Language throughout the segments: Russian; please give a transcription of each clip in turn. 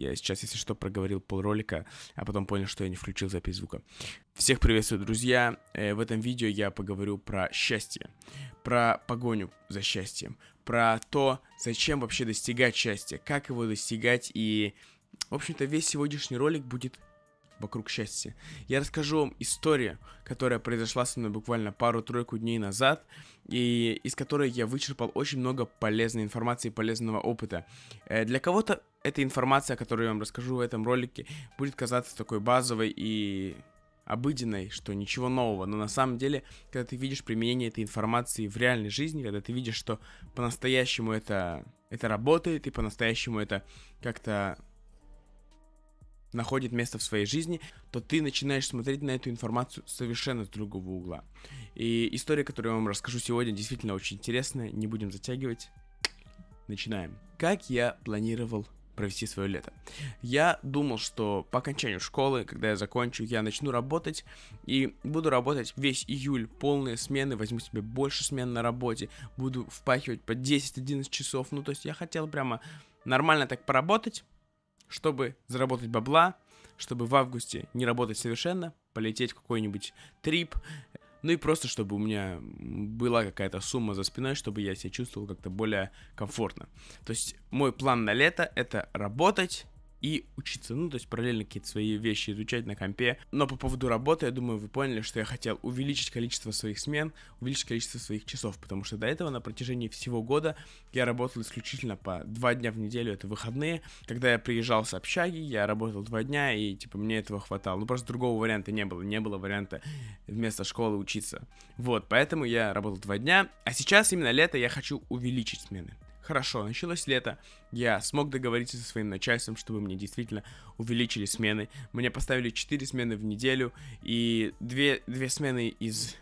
Я сейчас, если что, проговорил пол ролика, а потом понял, что я не включил запись звука. Всех приветствую, друзья. Э, в этом видео я поговорю про счастье, про погоню за счастьем, про то, зачем вообще достигать счастья, как его достигать и... В общем-то, весь сегодняшний ролик будет вокруг счастья. Я расскажу вам историю, которая произошла со мной буквально пару-тройку дней назад, и из которой я вычерпал очень много полезной информации, полезного опыта. Э, для кого-то эта информация, которую я вам расскажу в этом ролике, будет казаться такой базовой и обыденной, что ничего нового, но на самом деле, когда ты видишь применение этой информации в реальной жизни, когда ты видишь, что по-настоящему это, это работает и по-настоящему это как-то находит место в своей жизни, то ты начинаешь смотреть на эту информацию совершенно с другого угла. И история, которую я вам расскажу сегодня, действительно очень интересная, не будем затягивать. Начинаем. Как я планировал провести свое лето. Я думал, что по окончанию школы, когда я закончу, я начну работать и буду работать весь июль, полные смены, возьму себе больше смен на работе, буду впахивать по 10-11 часов. Ну, то есть я хотел прямо нормально так поработать, чтобы заработать бабла, чтобы в августе не работать совершенно, полететь в какой-нибудь трип, ну и просто, чтобы у меня была какая-то сумма за спиной, чтобы я себя чувствовал как-то более комфортно. То есть мой план на лето — это работать, и учиться, ну, то есть параллельно какие-то свои вещи изучать на компе. Но по поводу работы, я думаю, вы поняли, что я хотел увеличить количество своих смен, увеличить количество своих часов, потому что до этого на протяжении всего года я работал исключительно по два дня в неделю, это выходные. Когда я приезжал с общаги, я работал два дня, и, типа, мне этого хватало. Ну, просто другого варианта не было, не было варианта вместо школы учиться. Вот, поэтому я работал два дня, а сейчас именно лето я хочу увеличить смены. Хорошо, началось лето, я смог договориться со своим начальством, чтобы мне действительно увеличили смены. Мне поставили 4 смены в неделю, и 2, 2 смены из...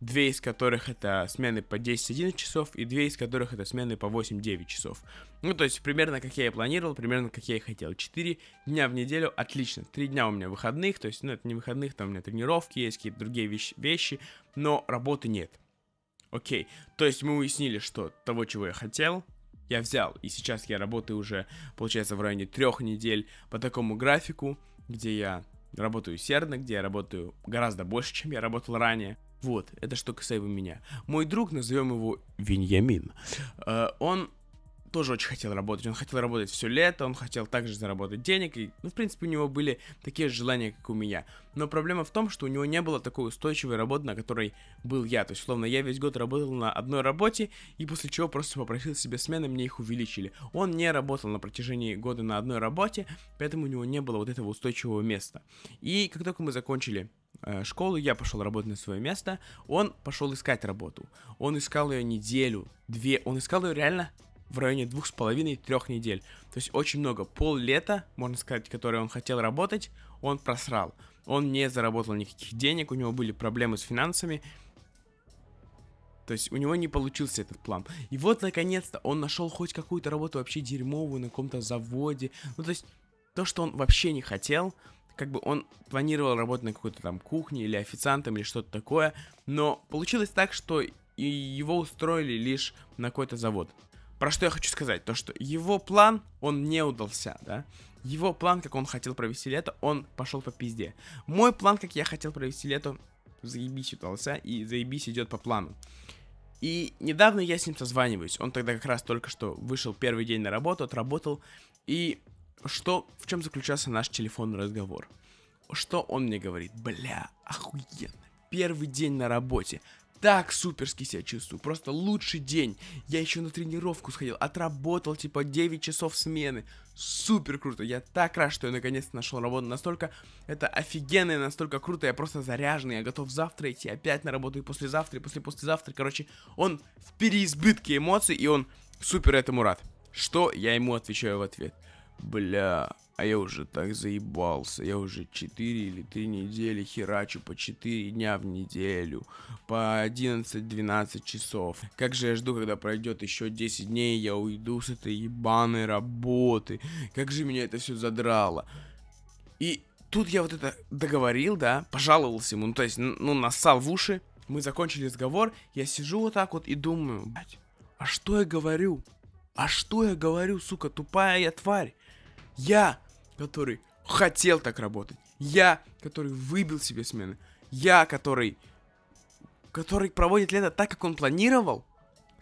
Две из которых это смены по 10-11 часов, и две из которых это смены по 8-9 часов. Ну, то есть, примерно как я и планировал, примерно как я и хотел. 4 дня в неделю, отлично. 3 дня у меня выходных, то есть, ну, это не выходных, там у меня тренировки есть, какие-то другие вещи, вещи но работы нет. Окей, то есть мы уяснили, что того, чего я хотел, я взял. И сейчас я работаю уже, получается, в районе трех недель по такому графику, где я работаю усердно, где я работаю гораздо больше, чем я работал ранее. Вот, это что касается меня. Мой друг, назовем его Виньямин, э, он тоже очень хотел работать. Он хотел работать все лето, он хотел также заработать денег. И, ну, в принципе, у него были такие желания, как у меня. Но проблема в том, что у него не было такой устойчивой работы, на которой был я. То есть, словно я весь год работал на одной работе, и после чего просто попросил себе смены, мне их увеличили. Он не работал на протяжении года на одной работе, поэтому у него не было вот этого устойчивого места. И как только мы закончили э, школу, я пошел работать на свое место, он пошел искать работу. Он искал ее неделю, две, он искал ее реально в районе двух с половиной трех недель. То есть очень много. Пол лета, можно сказать, которое он хотел работать, он просрал. Он не заработал никаких денег, у него были проблемы с финансами. То есть у него не получился этот план. И вот, наконец-то, он нашел хоть какую-то работу вообще дерьмовую на каком-то заводе. Ну, то есть, то, что он вообще не хотел, как бы он планировал работать на какой-то там кухне или официантом или что-то такое, но получилось так, что и его устроили лишь на какой-то завод. Про что я хочу сказать? То, что его план, он не удался, да? Его план, как он хотел провести лето, он пошел по пизде. Мой план, как я хотел провести лето, заебись удался и заебись идет по плану. И недавно я с ним созваниваюсь. Он тогда как раз только что вышел первый день на работу, отработал. И что, в чем заключался наш телефонный разговор? Что он мне говорит? Бля, охуенно. Первый день на работе так суперски себя чувствую, просто лучший день. Я еще на тренировку сходил, отработал типа 9 часов смены. Супер круто, я так рад, что я наконец-то нашел работу. Настолько это офигенно и настолько круто, я просто заряженный, я готов завтра идти опять на работу и послезавтра, и после-послезавтра. Короче, он в переизбытке эмоций, и он супер этому рад. Что я ему отвечаю в ответ? Бля, а я уже так заебался. Я уже 4 или 3 недели херачу по 4 дня в неделю. По 11-12 часов. Как же я жду, когда пройдет еще 10 дней, я уйду с этой ебаной работы. Как же меня это все задрало. И тут я вот это договорил, да, пожаловался ему, ну, то есть, ну, нассал в уши. Мы закончили разговор, я сижу вот так вот и думаю, блядь, а что я говорю? А что я говорю, сука, тупая я тварь? Я, который хотел так работать. Я, который выбил себе смены. Я, который... Который проводит лето так, как он планировал.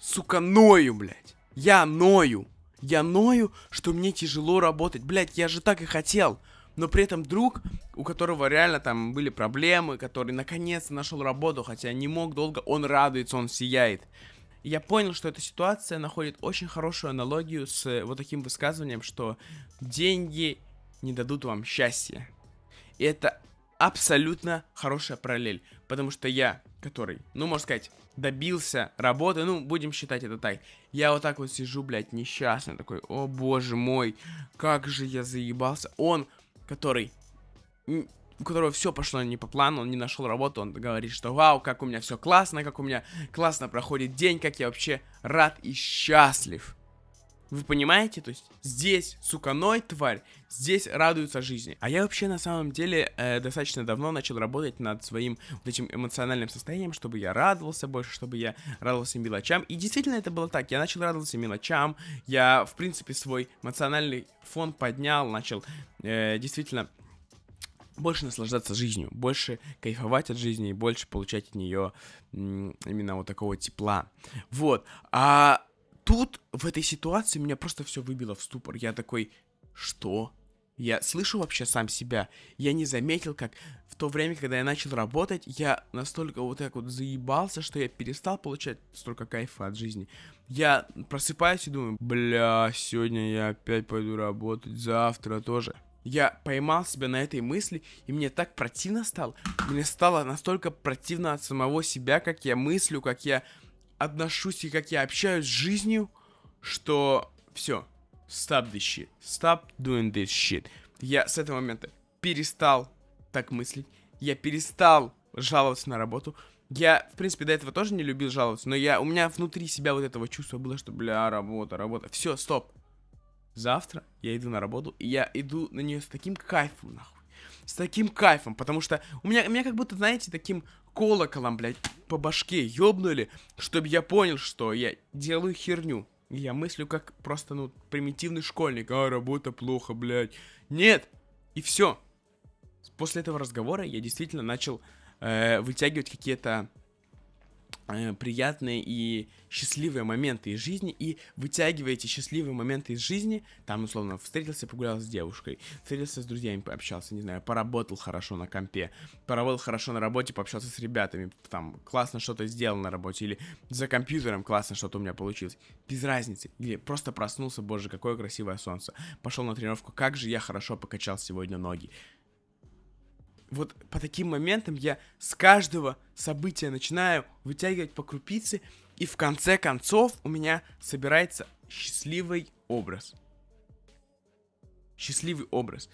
Сука, ною, блядь. Я ною. Я ною, что мне тяжело работать. Блядь, я же так и хотел. Но при этом друг, у которого реально там были проблемы, который наконец нашел работу, хотя не мог долго, он радуется, он сияет я понял, что эта ситуация находит очень хорошую аналогию с э, вот таким высказыванием, что деньги не дадут вам счастья. И это абсолютно хорошая параллель, потому что я, который, ну, можно сказать, добился работы, ну, будем считать это так, я вот так вот сижу, блядь, несчастный, такой, о боже мой, как же я заебался. Он, который у которого все пошло не по плану, он не нашел работу, он говорит, что вау, как у меня все классно, как у меня классно проходит день, как я вообще рад и счастлив. Вы понимаете? То есть здесь сука ной тварь, здесь радуются жизни. А я вообще на самом деле э, достаточно давно начал работать над своим вот этим эмоциональным состоянием, чтобы я радовался больше, чтобы я радовался мелочам. И действительно это было так. Я начал радоваться мелочам, я в принципе свой эмоциональный фон поднял, начал э, действительно больше наслаждаться жизнью, больше кайфовать от жизни и больше получать от нее именно вот такого тепла. Вот. А тут в этой ситуации меня просто все выбило в ступор. Я такой, что? Я слышу вообще сам себя. Я не заметил, как в то время, когда я начал работать, я настолько вот так вот заебался, что я перестал получать столько кайфа от жизни. Я просыпаюсь и думаю, бля, сегодня я опять пойду работать, завтра тоже. Я поймал себя на этой мысли, и мне так противно стало. Мне стало настолько противно от самого себя, как я мыслю, как я отношусь и как я общаюсь с жизнью, что все, stop this shit, stop doing this shit. Я с этого момента перестал так мыслить, я перестал жаловаться на работу, я, в принципе, до этого тоже не любил жаловаться, но я, у меня внутри себя вот этого чувства было, что, бля, работа, работа, все, стоп, Завтра я иду на работу, и я иду на нее с таким кайфом, нахуй. С таким кайфом, потому что у меня, у меня как будто, знаете, таким колоколом, блядь, по башке ёбнули, чтобы я понял, что я делаю херню. я мыслю как просто, ну, примитивный школьник. А, работа плохо, блядь. Нет! И все. После этого разговора я действительно начал э, вытягивать какие-то Э, приятные и счастливые моменты из жизни и вытягиваете счастливые моменты из жизни, там, условно, встретился, погулял с девушкой, встретился с друзьями, пообщался, не знаю, поработал хорошо на компе, поработал хорошо на работе, пообщался с ребятами, там, классно что-то сделал на работе, или за компьютером классно что-то у меня получилось, без разницы, или просто проснулся, боже, какое красивое солнце, пошел на тренировку, как же я хорошо покачал сегодня ноги, вот по таким моментам я с каждого события начинаю вытягивать по крупице, и в конце концов у меня собирается счастливый образ. Счастливый образ.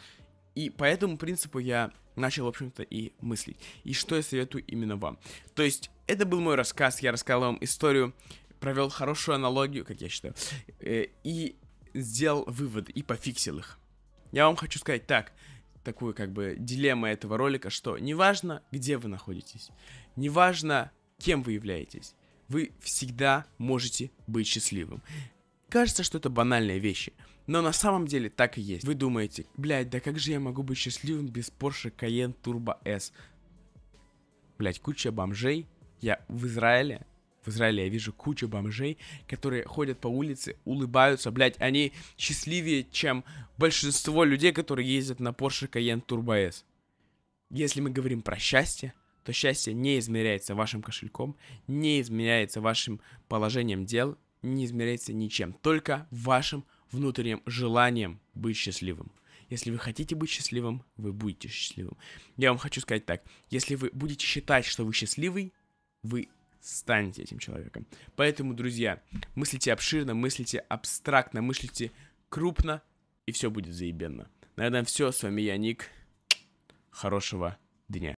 И по этому принципу я начал, в общем-то, и мыслить. И что я советую именно вам. То есть, это был мой рассказ, я рассказал вам историю, провел хорошую аналогию, как я считаю, э, и сделал выводы, и пофиксил их. Я вам хочу сказать так, такую как бы дилемма этого ролика, что неважно, где вы находитесь, неважно, кем вы являетесь, вы всегда можете быть счастливым. Кажется, что это банальные вещи, но на самом деле так и есть. Вы думаете, блядь, да как же я могу быть счастливым без Porsche Cayenne Turbo S? Блядь, куча бомжей, я в Израиле, в Израиле я вижу кучу бомжей, которые ходят по улице, улыбаются, блядь, они счастливее, чем большинство людей, которые ездят на Porsche Cayenne Turbo S. Если мы говорим про счастье, то счастье не измеряется вашим кошельком, не измеряется вашим положением дел, не измеряется ничем, только вашим внутренним желанием быть счастливым. Если вы хотите быть счастливым, вы будете счастливым. Я вам хочу сказать так. Если вы будете считать, что вы счастливый, вы станете этим человеком. Поэтому, друзья, мыслите обширно, мыслите абстрактно, мыслите крупно, и все будет заебенно. На этом все. С вами я, Ник. Хорошего дня.